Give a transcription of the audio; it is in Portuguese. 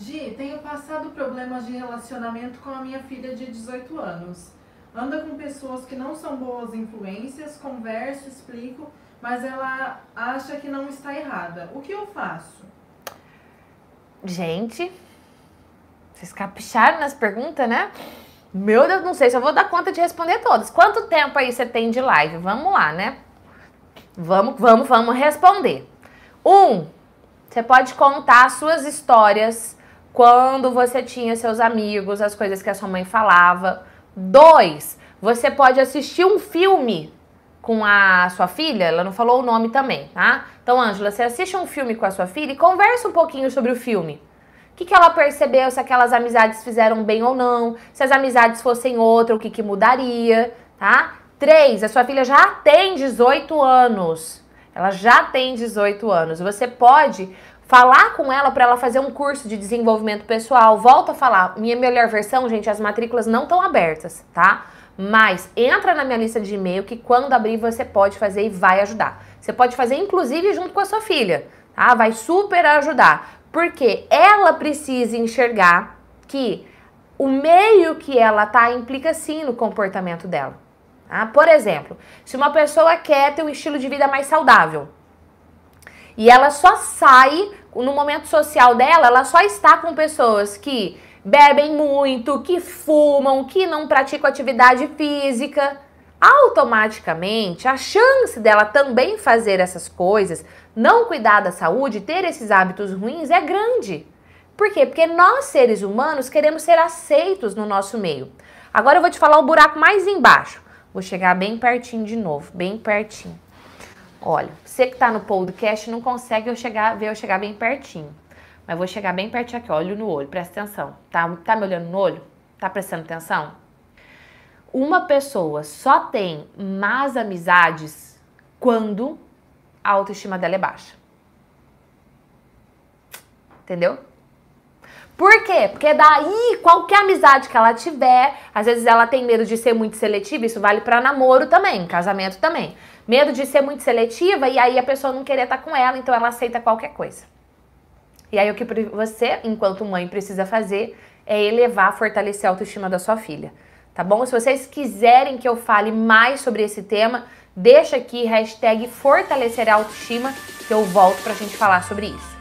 Gi, tenho passado problemas de relacionamento com a minha filha de 18 anos. Anda com pessoas que não são boas influências, converso, explico, mas ela acha que não está errada. O que eu faço? Gente, vocês capricharam nas perguntas, né? Meu Deus, não sei se eu vou dar conta de responder todas. Quanto tempo aí você tem de live? Vamos lá, né? Vamos, vamos, vamos responder. Um, você pode contar suas histórias quando você tinha seus amigos, as coisas que a sua mãe falava. Dois, você pode assistir um filme com a sua filha, ela não falou o nome também, tá? Então, Ângela, você assiste um filme com a sua filha e conversa um pouquinho sobre o filme. O que, que ela percebeu, se aquelas amizades fizeram bem ou não, se as amizades fossem outra, o que, que mudaria, tá? Três, a sua filha já tem 18 anos. Ela já tem 18 anos. Você pode falar com ela para ela fazer um curso de desenvolvimento pessoal. Volto a falar, minha melhor versão, gente, as matrículas não estão abertas, tá? Mas entra na minha lista de e-mail que quando abrir você pode fazer e vai ajudar. Você pode fazer inclusive junto com a sua filha, tá? Vai super ajudar, porque ela precisa enxergar que o meio que ela tá implica sim no comportamento dela. Tá? Por exemplo, se uma pessoa quer ter um estilo de vida mais saudável, e ela só sai no momento social dela, ela só está com pessoas que bebem muito, que fumam, que não praticam atividade física. Automaticamente, a chance dela também fazer essas coisas, não cuidar da saúde, ter esses hábitos ruins é grande. Por quê? Porque nós, seres humanos, queremos ser aceitos no nosso meio. Agora eu vou te falar o buraco mais embaixo. Vou chegar bem pertinho de novo, bem pertinho. Olha, você que está no podcast não consegue eu chegar, ver eu chegar bem pertinho. Mas vou chegar bem pertinho aqui, ó, olho no olho, presta atenção. Tá, tá me olhando no olho? Tá prestando atenção? Uma pessoa só tem más amizades quando a autoestima dela é baixa. Entendeu? Por quê? Porque é daí qualquer amizade que ela tiver, às vezes ela tem medo de ser muito seletiva, isso vale para namoro também, casamento também. Medo de ser muito seletiva e aí a pessoa não querer estar tá com ela, então ela aceita qualquer coisa. E aí o que você, enquanto mãe, precisa fazer é elevar, fortalecer a autoestima da sua filha. Tá bom? Se vocês quiserem que eu fale mais sobre esse tema, deixa aqui hashtag fortalecer a autoestima que eu volto pra gente falar sobre isso.